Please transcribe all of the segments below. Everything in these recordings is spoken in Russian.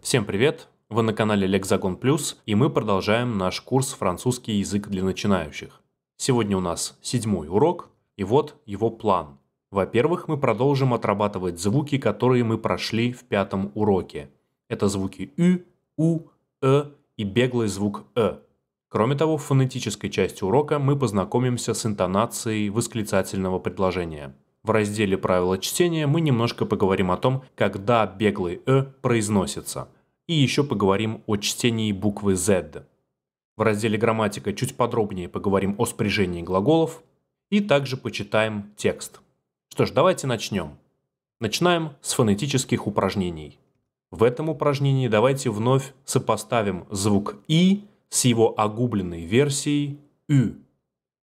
Всем привет! Вы на канале Лексагон Плюс, и мы продолжаем наш курс «Французский язык для начинающих». Сегодня у нас седьмой урок, и вот его план. Во-первых, мы продолжим отрабатывать звуки, которые мы прошли в пятом уроке. Это звуки «ü», «у», «э» и беглый звук «э». Кроме того, в фонетической части урока мы познакомимся с интонацией восклицательного предложения – в разделе «Правила чтения» мы немножко поговорим о том, когда беглый «э» произносится. И еще поговорим о чтении буквы «z». В разделе «Грамматика» чуть подробнее поговорим о спряжении глаголов и также почитаем текст. Что ж, давайте начнем. Начинаем с фонетических упражнений. В этом упражнении давайте вновь сопоставим звук «и» с его огубленной версией «ю».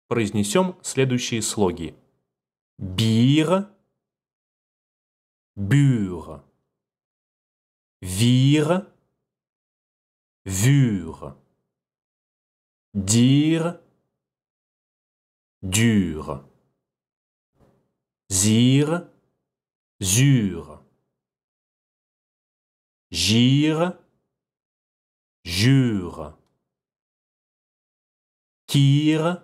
Произнесем следующие слоги – Bire, bure, vire, vure, dire, dur, zire, zure, gire, jure, kire,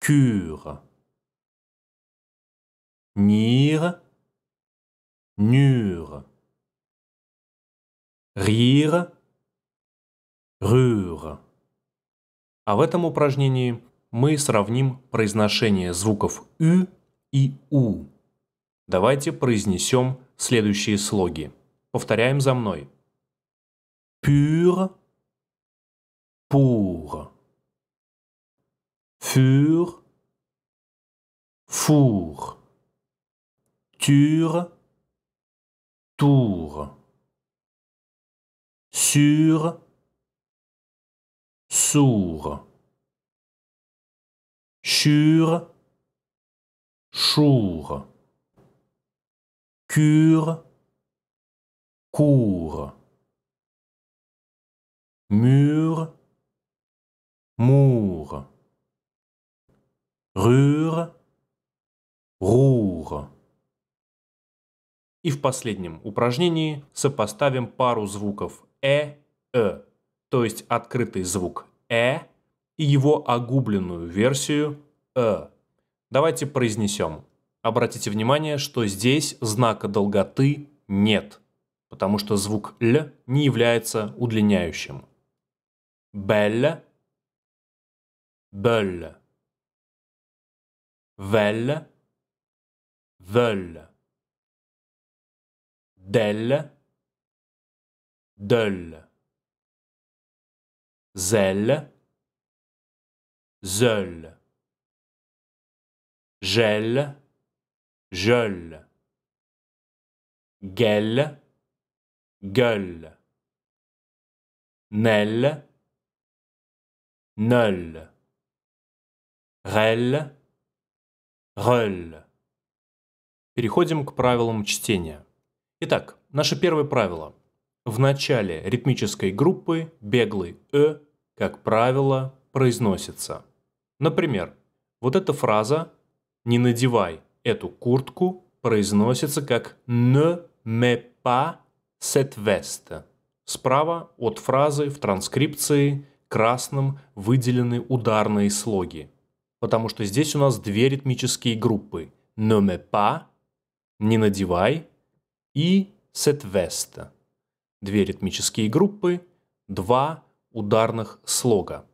cure. Нир, нюр. Рир, рюр. А в этом упражнении мы сравним произношение звуков «ю» и «у». Давайте произнесем следующие слоги. Повторяем за мной. Пюр, пур. Фюр, фур. TUR, tour. Sur, sourd. Chure, chour. Cure, COUR Mur, mour. Rure, roure. И в последнем упражнении сопоставим пару звуков «э», «э», то есть открытый звук «э» и его огубленную версию «э». Давайте произнесем. Обратите внимание, что здесь знака долготы нет, потому что звук «л» не является удлиняющим. «Бель», «бель», «вель», «вель» del, del, zel, zeul, gel, geul, gel, gueule, nel, neul, рел, рел. Переходим к правилам чтения. Итак, наше первое правило. В начале ритмической группы беглый «э», как правило, произносится. Например, вот эта фраза «не надевай эту куртку» произносится как «ne me pas cette veste». Справа от фразы в транскрипции красным выделены ударные слоги, потому что здесь у нас две ритмические группы «ne me pas» – «не надевай» и сетвеста. Две ритмические группы, два ударных слога.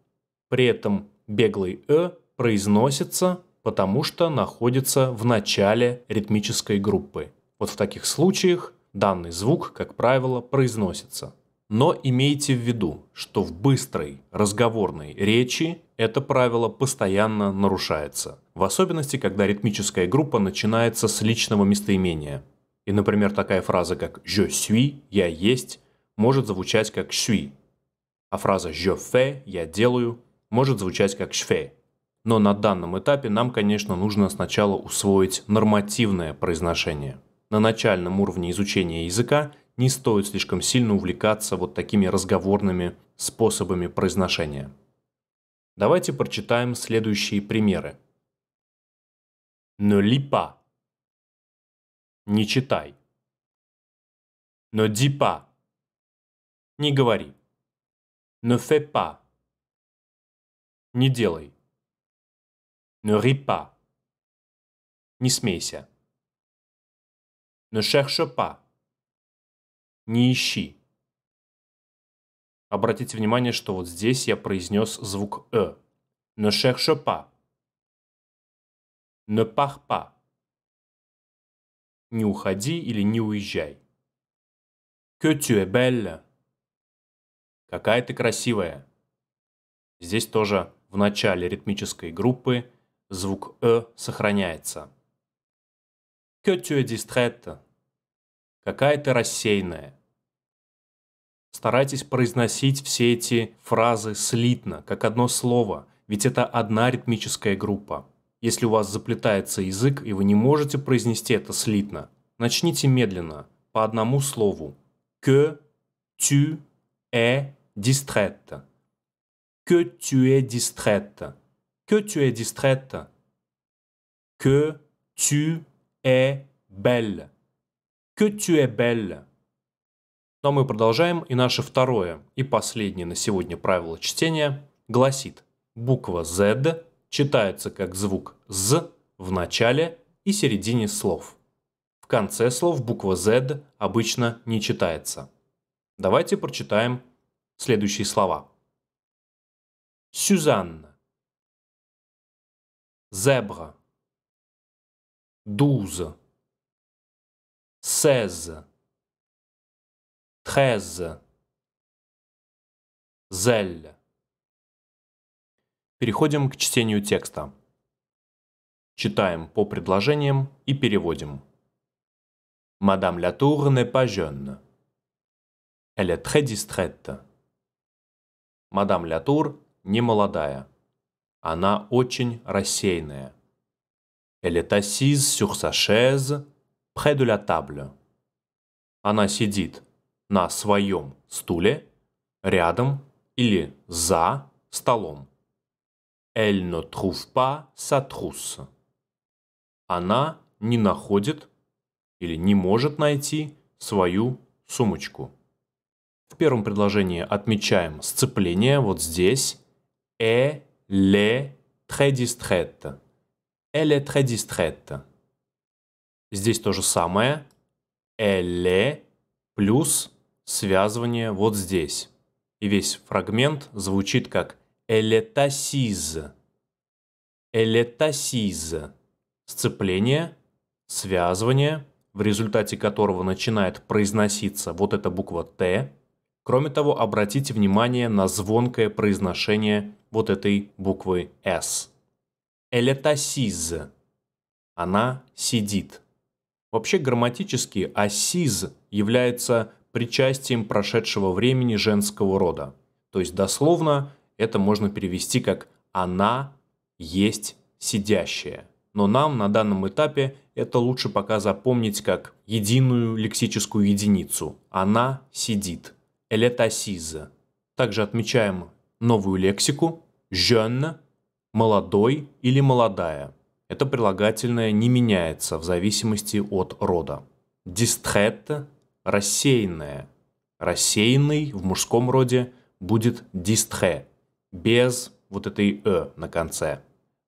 При этом беглый «э» произносится, потому что находится в начале ритмической группы. Вот в таких случаях данный звук, как правило, произносится. Но имейте в виду, что в быстрой разговорной речи это правило постоянно нарушается. В особенности, когда ритмическая группа начинается с личного местоимения – и, например, такая фраза, как «je suis» – «я есть» может звучать как «suis», а фраза «je fais» – «я делаю» может звучать как «je Но на данном этапе нам, конечно, нужно сначала усвоить нормативное произношение. На начальном уровне изучения языка не стоит слишком сильно увлекаться вот такими разговорными способами произношения. Давайте прочитаем следующие примеры. Ne lis pas не читай. Но дипа. Не говори. Но фепа. Не делай. Но рипа. Не смейся. Но cherche Не ищи. Обратите внимание, что вот здесь я произнес звук «э». Ne cherche pas. Ne pars не уходи или не уезжай. Que tu es belle. Какая ты красивая. Здесь тоже в начале ритмической группы звук «э» сохраняется. Que tu es distraite. Какая ты рассеянная. Старайтесь произносить все эти фразы слитно, как одно слово, ведь это одна ритмическая группа. Если у вас заплетается язык и вы не можете произнести это слитно, начните медленно, по одному слову. Que tu es distraite. Que tu es distraite. Que tu es distraite. Que tu es belle. Que tu es belle. Но мы продолжаем, и наше второе и последнее на сегодня правило чтения гласит буква Z читается как звук «з» в начале и середине слов. В конце слов буква з обычно не читается. Давайте прочитаем следующие слова. Сюзанна. Зебра. Дуза. Сеза. Треза. Зель. Переходим к чтению текста. Читаем по предложениям и переводим. Мадам Latour n'est pas jeune. Elle est très distraite. Мадам Лятур не молодая. Она очень рассеянная. Elle est assise sur sa chaise près de la table. Она сидит на своем стуле, рядом или за столом. Elle ne trouve pas sa trousse. Она не находит или не может найти свою сумочку. В первом предложении отмечаем сцепление вот здесь. Elle est très distraite. Elle Здесь то же самое. эле плюс связывание вот здесь. И весь фрагмент звучит как элетасиз, элетасиз, сцепление, связывание, в результате которого начинает произноситься вот эта буква «Т». Кроме того, обратите внимание на звонкое произношение вот этой буквы «С». Элетасиз. Она сидит. Вообще грамматически «асиз» является причастием прошедшего времени женского рода. То есть дословно это можно перевести как «она есть сидящая». Но нам на данном этапе это лучше пока запомнить как единую лексическую единицу «она сидит» – «элетасиза». Также отмечаем новую лексику «jeune» – «молодой» или «молодая». Это прилагательное не меняется в зависимости от рода. «Дистретто» рассеянная «рассеянное». «Рассеянный» в мужском роде будет «дистре» без вот этой «э» на конце.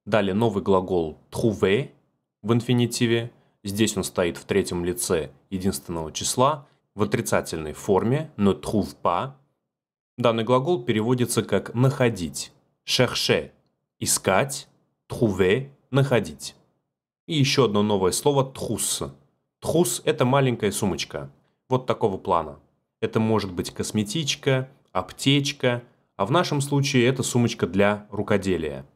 Далее новый глагол «trouver» в инфинитиве. Здесь он стоит в третьем лице единственного числа в отрицательной форме, но тхувпа Данный глагол переводится как «находить», «chercher» – «искать», «trouver» – «находить». И еще одно новое слово «трус». тхус это маленькая сумочка. Вот такого плана. Это может быть косметичка, аптечка – а в нашем случае это сумочка для рукоделия.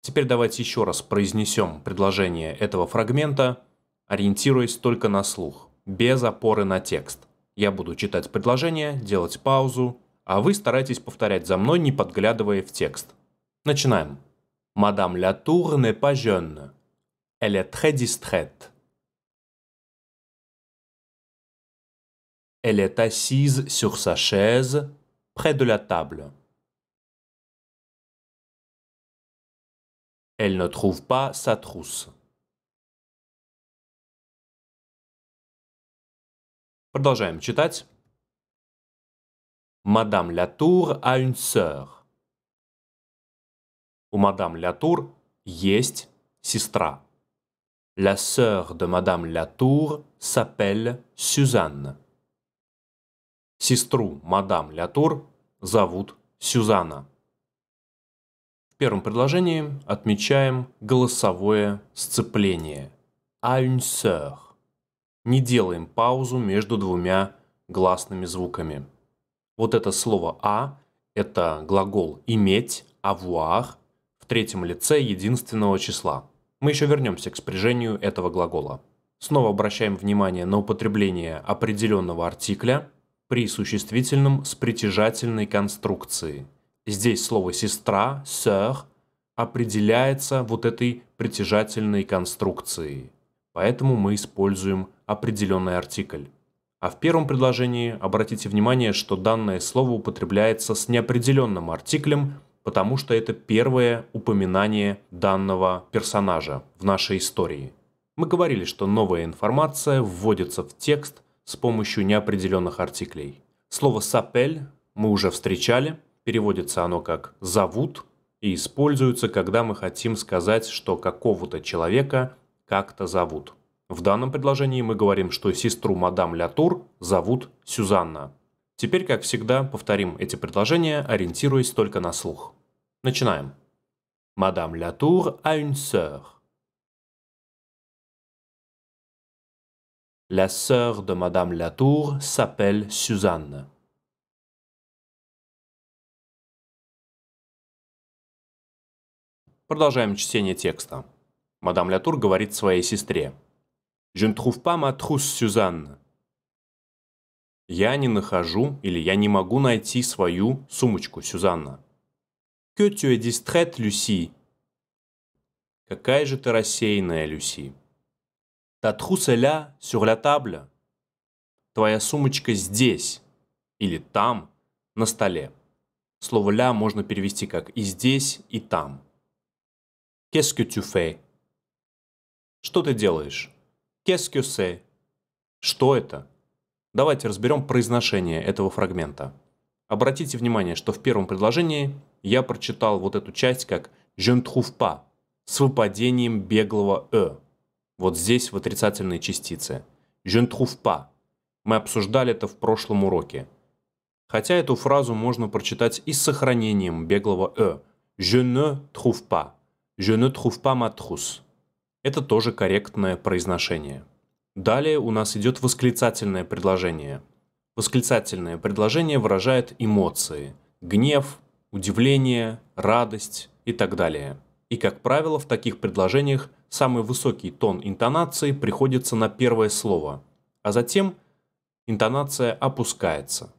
Теперь давайте еще раз произнесем предложение этого фрагмента, ориентируясь только на слух, без опоры на текст. Я буду читать предложение, делать паузу, а вы старайтесь повторять за мной, не подглядывая в текст. Начинаем. Мадам Ля Тур не pas jeune. Elle est très distraite. Elle est assise sur sa chaise près de la table. Elle ne trouve pas sa trousse. Продолжаем читать. Madame Latour a une sœur. Ou Madame Latour est сестра. La sœur de Madame Latour s'appelle Suzanne. Сестру мадам Лятур зовут Сюзанна. В первом предложении отмечаем голосовое сцепление. А Не делаем паузу между двумя гласными звуками. Вот это слово «а» – это глагол «иметь», «avoir» в третьем лице единственного числа. Мы еще вернемся к спряжению этого глагола. Снова обращаем внимание на употребление определенного артикля – при существительном с притяжательной конструкцией. Здесь слово «сестра», «сэр» определяется вот этой притяжательной конструкцией. Поэтому мы используем определенный артикль. А в первом предложении обратите внимание, что данное слово употребляется с неопределенным артиклем, потому что это первое упоминание данного персонажа в нашей истории. Мы говорили, что новая информация вводится в текст – с помощью неопределенных артиклей. Слово «сапель» мы уже встречали, переводится оно как «зовут» и используется, когда мы хотим сказать, что какого-то человека как-то зовут. В данном предложении мы говорим, что сестру мадам Лятур зовут Сюзанна. Теперь, как всегда, повторим эти предложения, ориентируясь только на слух. Начинаем. Мадам Лятур a une sœur. La sœur de Madame Latour s'appelle Suzanne. Продолжаем чтение текста. Мадам Латур говорит своей сестре. «Je ne trouve pas ma trousse, Suzanne». «Я не нахожу или я не могу найти свою сумочку, Сюзанна». «Que tu es distraite, Люси». «Какая же ты рассеянная, Люси». Та тхуселя sur la table. Твоя сумочка здесь или там на столе. Слово «ля» можно перевести как «и здесь, и там». Qu'est-ce que tu fais? Что ты делаешь? Qu'est-ce que c'est? Что это? Давайте разберем произношение этого фрагмента. Обратите внимание, что в первом предложении я прочитал вот эту часть как «je ne trouve pas» с выпадением беглого «э». Вот здесь в отрицательной частице. Je ne trouve pas. Мы обсуждали это в прошлом уроке. Хотя эту фразу можно прочитать и с сохранением беглого «э». Je ne trouve pas. Je ne trouve pas ma trousse. Это тоже корректное произношение. Далее у нас идет восклицательное предложение. Восклицательное предложение выражает эмоции. Гнев, удивление, радость и так далее. И, как правило, в таких предложениях самый высокий тон интонации приходится на первое слово, а затем интонация опускается.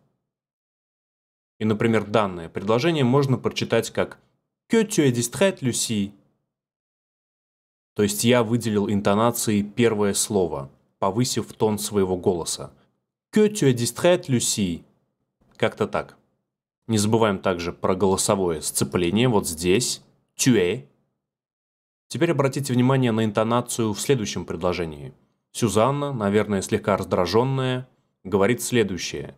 И, например, данное предложение можно прочитать как «Que tu es distraite, Lucie?» То есть я выделил интонации первое слово, повысив тон своего голоса. «Que tu es distraite, Lucie?» Как-то так. Не забываем также про голосовое сцепление вот здесь. «Tue» Теперь обратите внимание на интонацию в следующем предложении. Сюзанна, наверное, слегка раздраженная, говорит следующее.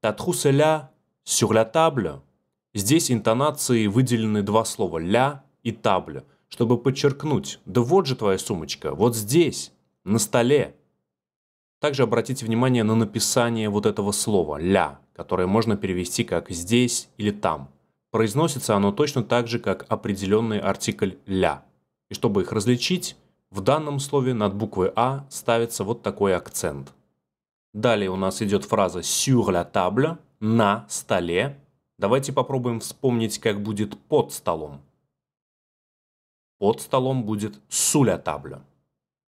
«Татху ля sur la table». Здесь интонации выделены два слова «ля» и «тable», чтобы подчеркнуть «да вот же твоя сумочка, вот здесь, на столе». Также обратите внимание на написание вот этого слова «ля», которое можно перевести как «здесь» или «там». Произносится оно точно так же, как определенный артикль «ля» чтобы их различить, в данном слове над буквой «а» ставится вот такой акцент. Далее у нас идет фраза «sur la table» – «на столе». Давайте попробуем вспомнить, как будет «под столом». Под столом будет «sous la table».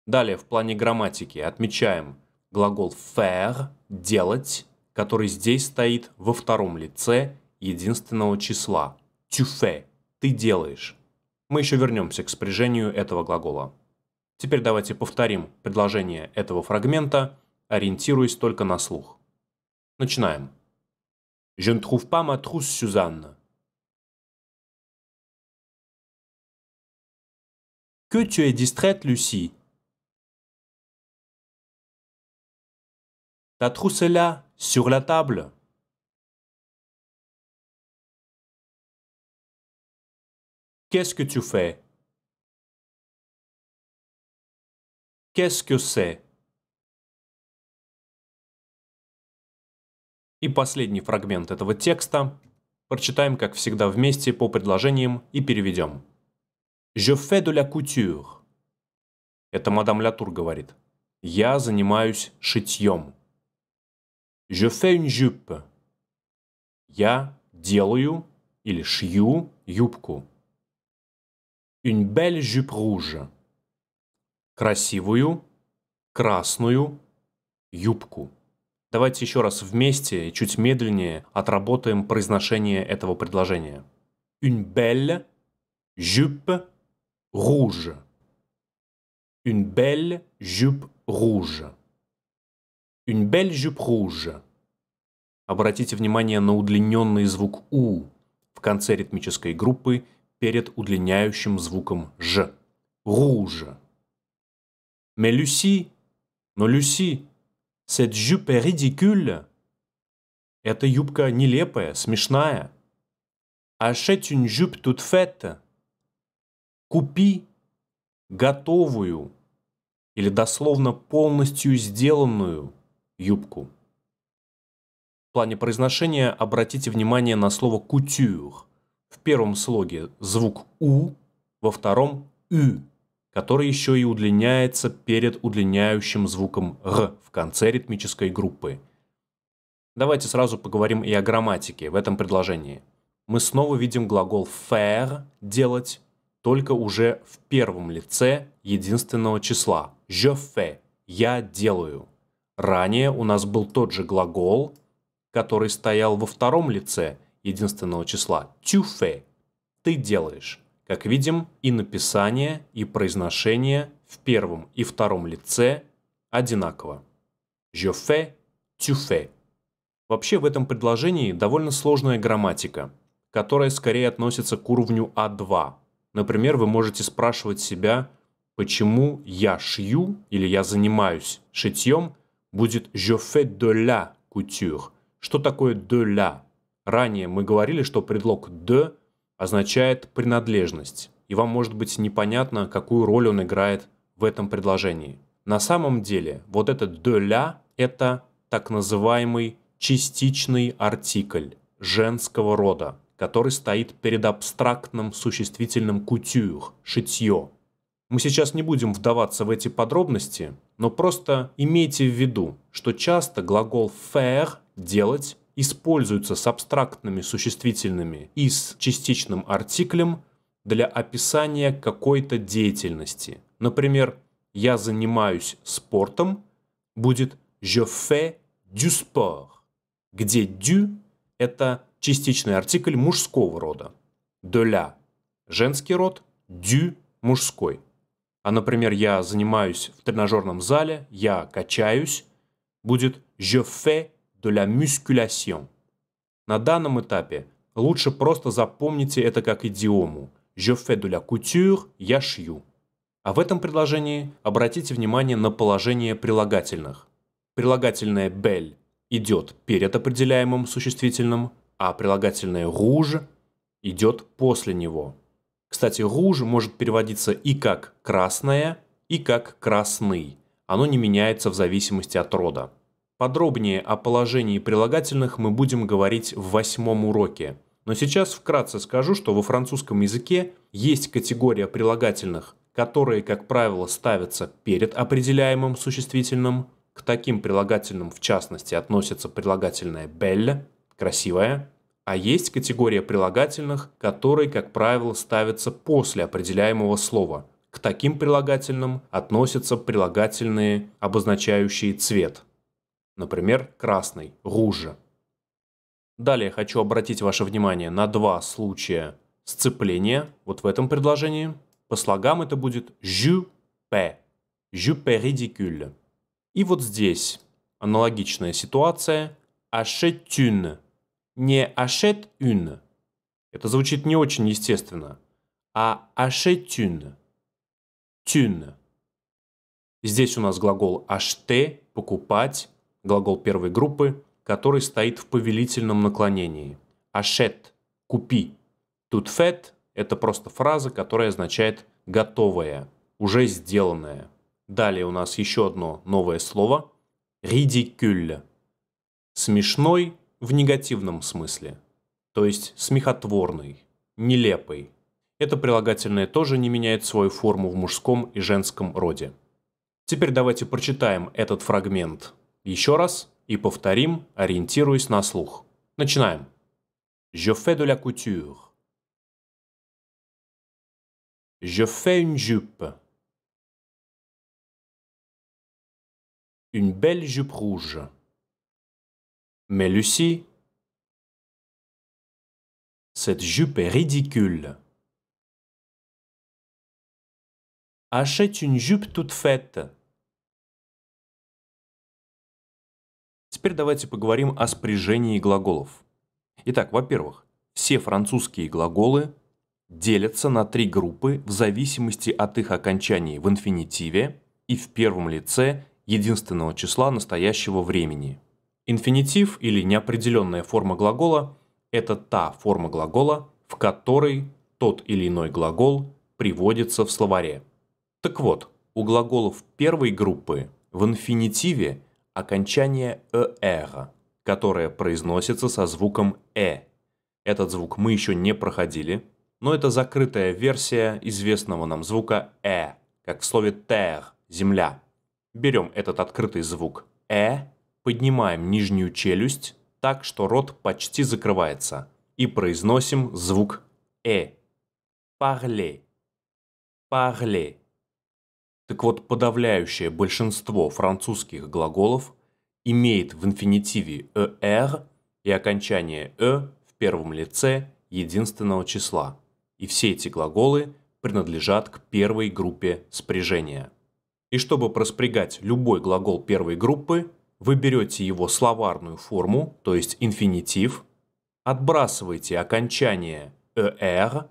Далее в плане грамматики отмечаем глагол «faire» – «делать», который здесь стоит во втором лице единственного числа. «Tu fais» – «ты делаешь». Мы еще вернемся к спряжению этого глагола. Теперь давайте повторим предложение этого фрагмента, ориентируясь только на слух. Начинаем. Je ne trouve pas ma trousse Suzanne. Que tu es distraite, Lucie. Ta trousse est là, sur la table. Qu'est-ce que tu fais? Qu'est-ce que c'est? И последний фрагмент этого текста прочитаем, как всегда, вместе по предложениям и переведем. «Je fais de la couture». Это мадам Лятур говорит. «Я занимаюсь шитьем». «Je fais une jupe». Я делаю или шью юбку une belle jupe rouge. Красивую, красную юбку. Давайте еще раз вместе, чуть медленнее, отработаем произношение этого предложения. Une belle jupe rouge. Une belle jupe rouge. Une belle jupe rouge. Обратите внимание на удлиненный звук «у» в конце ритмической группы – перед удлиняющим звуком «ж». Rouge. Mais Lucie, но Люси, cette jupe est ridicule. Эта юбка нелепая, смешная. Achète une jupe тут faite. Купи готовую или дословно полностью сделанную юбку. В плане произношения обратите внимание на слово «кутюр», в первом слоге звук «у», во втором «ü», который еще и удлиняется перед удлиняющим звуком «р» в конце ритмической группы. Давайте сразу поговорим и о грамматике в этом предложении. Мы снова видим глагол «faire» – «делать», только уже в первом лице единственного числа «je fais» – «я делаю». Ранее у нас был тот же глагол, который стоял во втором лице – единственного числа. Tu Ты делаешь. Как видим, и написание, и произношение в первом и втором лице одинаково. Je fais, Вообще в этом предложении довольно сложная грамматика, которая скорее относится к уровню А2. Например, вы можете спрашивать себя, почему я шью или я занимаюсь шитьем, будет «je fais de la couture». Что такое «de la»? Ранее мы говорили, что предлог «de» означает «принадлежность», и вам может быть непонятно, какую роль он играет в этом предложении. На самом деле, вот этот «de la» — это так называемый частичный артикль женского рода, который стоит перед абстрактным существительным «кутюх» — «шитье». Мы сейчас не будем вдаваться в эти подробности, но просто имейте в виду, что часто глагол «faire» — «делать» используются с абстрактными существительными и с частичным артиклем для описания какой-то деятельности. Например, «я занимаюсь спортом» будет «je fais du sport», где «du» – это частичный артикль мужского рода. «De la» – женский род, «du» – мужской. А, например, «я занимаюсь в тренажерном зале», «я качаюсь» будет «je fais de la musculation. На данном этапе лучше просто запомните это как идиому. Je fais de la couture, я шью. А в этом предложении обратите внимание на положение прилагательных. Прилагательное «belle» идет перед определяемым существительным, а прилагательное «rouge» идет после него. Кстати, «rouge» может переводиться и как «красное», и как «красный». Оно не меняется в зависимости от рода. Подробнее о положении прилагательных мы будем говорить в восьмом уроке. Но сейчас вкратце скажу, что во французском языке есть категория прилагательных, которые, как правило, ставятся перед определяемым существительным. К таким прилагательным, в частности, относятся прилагательное «belle» – «красивая», а есть категория прилагательных, которые, как правило, ставятся после определяемого слова. К таким прилагательным относятся прилагательные, обозначающие цвет – Например, красный – руже. Далее хочу обратить ваше внимание на два случая сцепления. Вот в этом предложении. По слогам это будет «жюпе». «Жюпе ридикюль». И вот здесь аналогичная ситуация «achète une». Не «achète une». Это звучит не очень естественно. А «achète une». «Tune». Здесь у нас глагол «acheter» – «покупать», глагол первой группы, который стоит в повелительном наклонении. Ашет – купи. Тут фет это просто фраза, которая означает «готовое», «уже сделанное». Далее у нас еще одно новое слово – «ридикюль». Смешной в негативном смысле, то есть смехотворный, нелепый. Это прилагательное тоже не меняет свою форму в мужском и женском роде. Теперь давайте прочитаем этот фрагмент – еще раз и повторим, ориентируясь на слух. Начинаем. Je fais de la couture. Je fais une jupe. Une belle jupe rouge. Mais Lucie, cette jupe est ridicule. Achète une jupe toute faite. Теперь давайте поговорим о спряжении глаголов. Итак, во-первых, все французские глаголы делятся на три группы в зависимости от их окончаний в инфинитиве и в первом лице единственного числа настоящего времени. Инфинитив или неопределенная форма глагола – это та форма глагола, в которой тот или иной глагол приводится в словаре. Так вот, у глаголов первой группы в инфинитиве – окончание «э» «эра», которое произносится со звуком «э». Этот звук мы еще не проходили, но это закрытая версия известного нам звука «э», как в слове «terre» – «земля». Берем этот открытый звук «э», поднимаем нижнюю челюсть так, что рот почти закрывается, и произносим звук «э». «Parler», «parler», так вот, подавляющее большинство французских глаголов имеет в инфинитиве «er» и окончание «e» в первом лице единственного числа. И все эти глаголы принадлежат к первой группе спряжения. И чтобы проспрягать любой глагол первой группы, вы берете его словарную форму, то есть инфинитив, отбрасываете окончание «er»,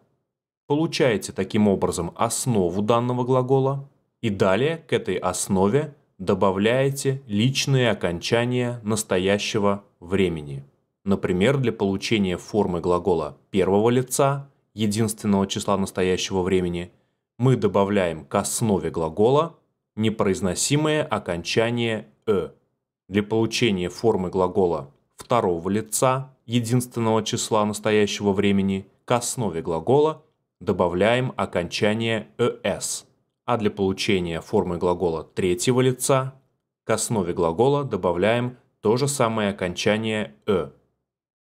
получаете таким образом основу данного глагола – и далее к этой основе добавляете личные окончания настоящего времени. Например, для получения формы глагола первого лица, единственного числа настоящего времени, мы добавляем к основе глагола непроизносимое окончание «э». Для получения формы глагола второго лица, единственного числа настоящего времени, к основе глагола добавляем окончание «эс», а для получения формы глагола третьего лица к основе глагола добавляем то же самое окончание «э».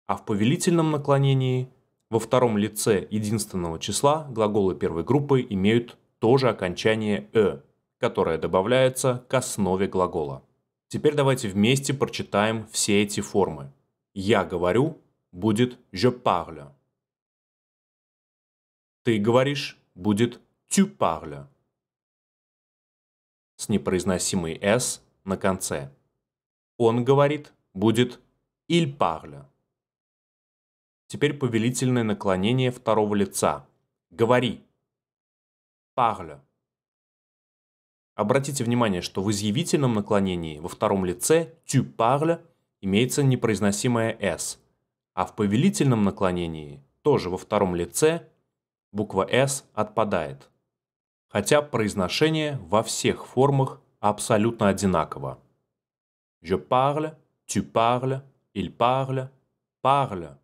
А в повелительном наклонении во втором лице единственного числа глаголы первой группы имеют тоже окончание «э», которое добавляется к основе глагола. Теперь давайте вместе прочитаем все эти формы. «Я говорю» будет «je parle». «Ты говоришь» будет «tu parles» с непроизносимой «с» на конце. Он говорит, будет «il parle». Теперь повелительное наклонение второго лица. Говори. Parle. Обратите внимание, что в изъявительном наклонении во втором лице «tu parle» имеется непроизносимое «s», а в повелительном наклонении, тоже во втором лице, буква «s» отпадает хотя произношение во всех формах абсолютно одинаково. Je parle, tu parles, il parle, parle.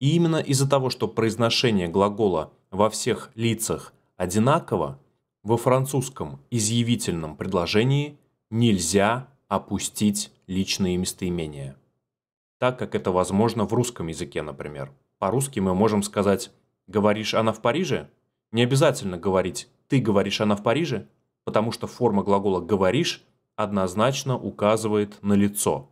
И именно из-за того, что произношение глагола во всех лицах одинаково, во французском изъявительном предложении нельзя опустить личные местоимения. Так как это возможно в русском языке, например. По-русски мы можем сказать «Говоришь, она в Париже?» Не обязательно говорить «ты говоришь, она в Париже», потому что форма глагола «говоришь» однозначно указывает на лицо.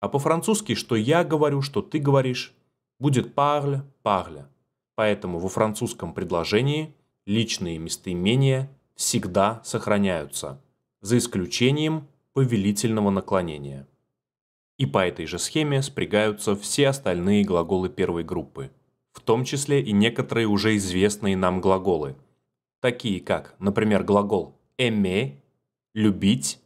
А по-французски, что я говорю, что ты говоришь, будет «parle, parle». Поэтому во французском предложении личные местоимения всегда сохраняются, за исключением повелительного наклонения. И по этой же схеме спрягаются все остальные глаголы первой группы – в том числе и некоторые уже известные нам глаголы, такие как, например, глагол «aimer» – «любить».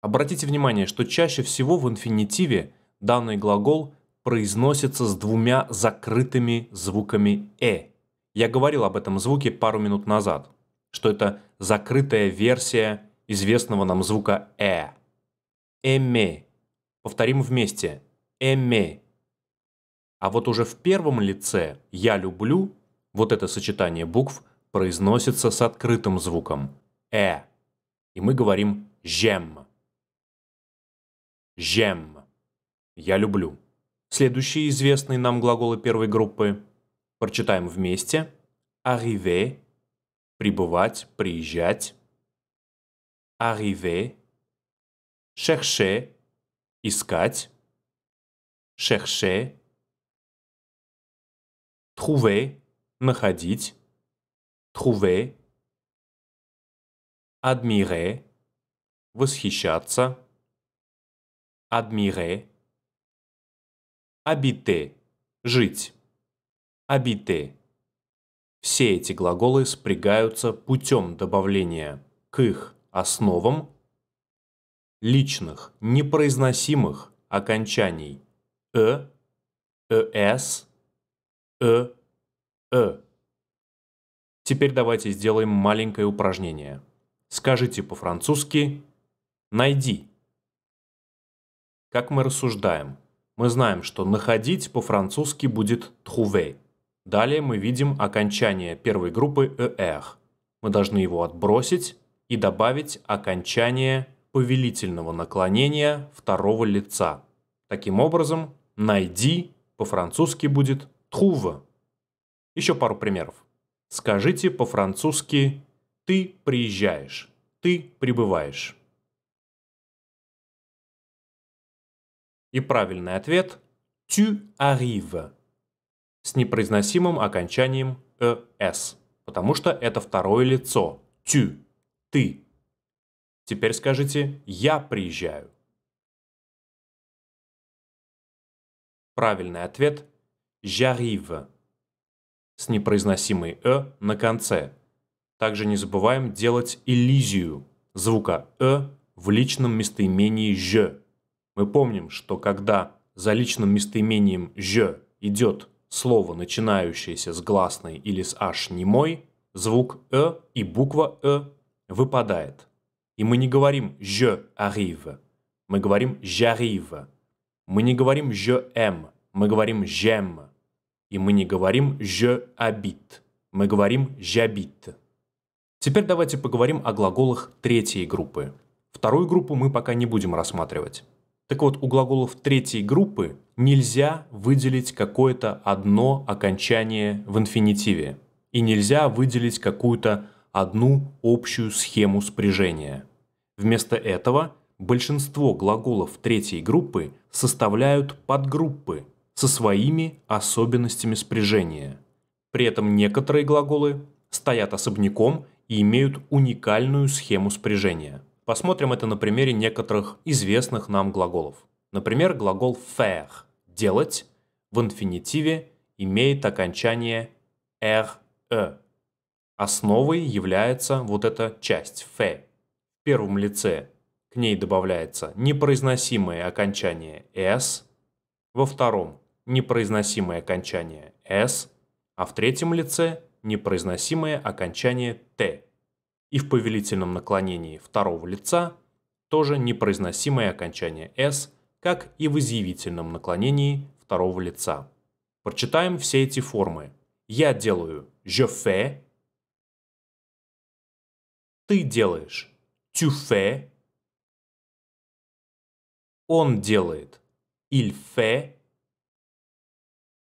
Обратите внимание, что чаще всего в инфинитиве данный глагол произносится с двумя закрытыми звуками «э». Я говорил об этом звуке пару минут назад, что это закрытая версия известного нам звука «э». «Эме». Повторим вместе. «Эме». А вот уже в первом лице «я люблю» вот это сочетание букв произносится с открытым звуком «э». И мы говорим «жем». «Жем». «Я люблю». Следующие известные нам глаголы первой группы прочитаем вместе. «Arriver» – «прибывать», «приезжать». «Arriver» – «chercher» – «искать». «Chercher» Trouver – находить. Trouver – admirer – восхищаться. Admirer – habiter – жить. Habiter – все эти глаголы спрягаются путем добавления к их основам личных непроизносимых окончаний «э», «эс», э, э. Теперь давайте сделаем маленькое упражнение. Скажите по-французски «найди». Как мы рассуждаем? Мы знаем, что «находить» по-французски будет «trouver». Далее мы видим окончание первой группы «er». Мы должны его отбросить и добавить окончание повелительного наклонения второго лица. Таким образом, «найди» по-французски будет Хува. Еще пару примеров. Скажите по-французски «ты приезжаешь», «ты прибываешь». И правильный ответ «tu arrive» с непроизносимым окончанием «es», потому что это второе лицо «tu» – «ты». Теперь скажите «я приезжаю». Правильный ответ – Жарива с непроизносимой «э» на конце. Также не забываем делать элизию звука «э» в личном местоимении «je». Мы помним, что когда за личным местоимением «je» идет слово, начинающееся с гласной или с «h» немой, звук «э» и буква «э» выпадает. И мы не говорим «je arrive», мы говорим «j'arrive». Мы не говорим «je aime», эм», мы говорим «j'aime». И мы не говорим «je habite», мы говорим «j'habite». Теперь давайте поговорим о глаголах третьей группы. Вторую группу мы пока не будем рассматривать. Так вот, у глаголов третьей группы нельзя выделить какое-то одно окончание в инфинитиве. И нельзя выделить какую-то одну общую схему спряжения. Вместо этого большинство глаголов третьей группы составляют подгруппы, со своими особенностями спряжения. При этом некоторые глаголы стоят особняком и имеют уникальную схему спряжения. Посмотрим это на примере некоторых известных нам глаголов. Например, глагол faire – делать в инфинитиве имеет окончание re. Основой является вот эта часть fe. В первом лице к ней добавляется непроизносимое окончание s, во втором непроизносимое окончание «с», а в третьем лице непроизносимое окончание «т». И в повелительном наклонении второго лица тоже непроизносимое окончание «с», как и в изъявительном наклонении второго лица. Прочитаем все эти формы. Я делаю «je fais», ты делаешь «tu fais», он делает «il fait»,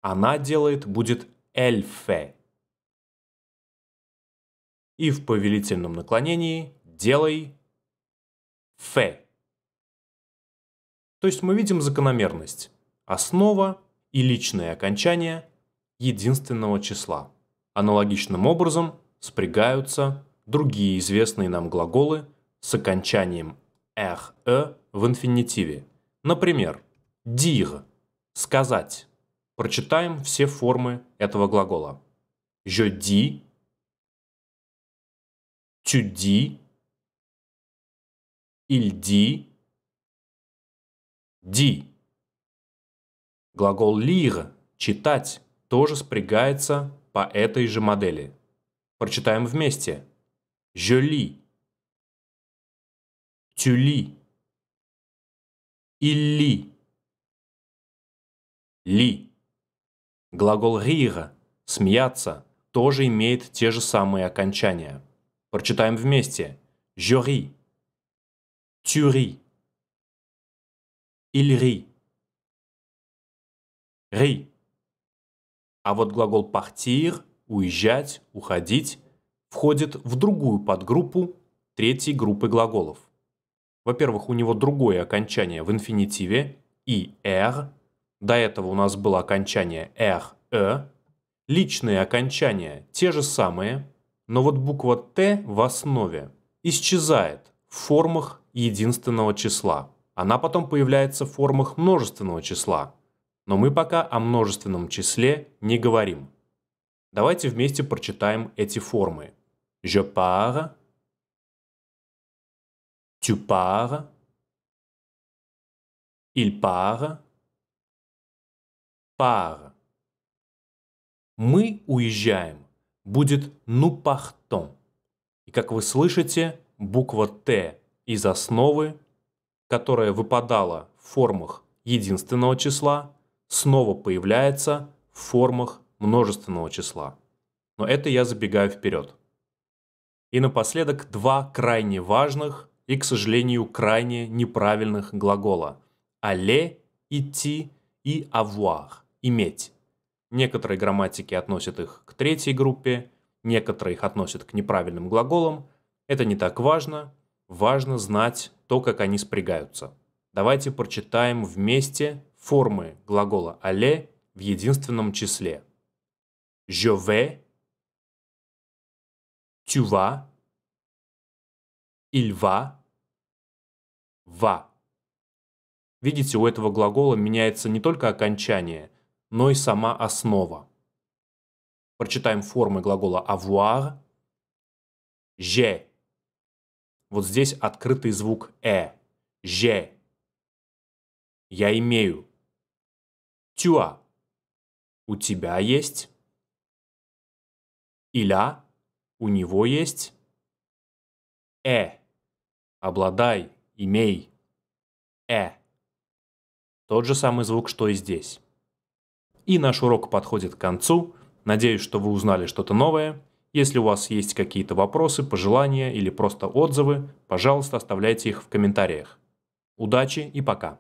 она делает, будет эльфе. И в повелительном наклонении делай фе. То есть мы видим закономерность. Основа и личное окончание единственного числа. Аналогичным образом спрягаются другие известные нам глаголы с окончанием «эх-э» в инфинитиве. Например, «дир» – «сказать». Прочитаем все формы этого глагола. Жди, тюди, ильди, ди. Глагол лир – читать – тоже спрягается по этой же модели. Прочитаем вместе. Жюли, тюли, илли, ли. Глагол «рира» – «смеяться» тоже имеет те же самые окончания. Прочитаем вместе. «Жюри», «тюри», «ильри», «ри». А вот глагол «партир» – «уезжать», «уходить» входит в другую подгруппу третьей группы глаголов. Во-первых, у него другое окончание в инфинитиве и «р», до этого у нас было окончание «эх», «э». Личные окончания те же самые, но вот буква «т» в основе исчезает в формах единственного числа. Она потом появляется в формах множественного числа. Но мы пока о множественном числе не говорим. Давайте вместе прочитаем эти формы. Je pars. Tu pars. Il part par. Мы уезжаем будет ну пахтон. И как вы слышите, буква «Т» из основы, которая выпадала в формах единственного числа, снова появляется в формах множественного числа. Но это я забегаю вперед. И напоследок два крайне важных и, к сожалению, крайне неправильных глагола. «Але» – «идти» и «avoir» иметь. Некоторые грамматики относят их к третьей группе, некоторые их относят к неправильным глаголам. Это не так важно. Важно знать то, как они спрягаются. Давайте прочитаем вместе формы глагола «але» в единственном числе. Je vais, tu vas, il va, va. Видите, у этого глагола меняется не только окончание – но и сама основа. Прочитаем формы глагола avoir. Je. Вот здесь открытый звук «э». «Je». Я имею. «Тюа». У тебя есть. «Иля». А». У него есть. «Э». Обладай, имей. «Э». Тот же самый звук, что и здесь. И наш урок подходит к концу. Надеюсь, что вы узнали что-то новое. Если у вас есть какие-то вопросы, пожелания или просто отзывы, пожалуйста, оставляйте их в комментариях. Удачи и пока!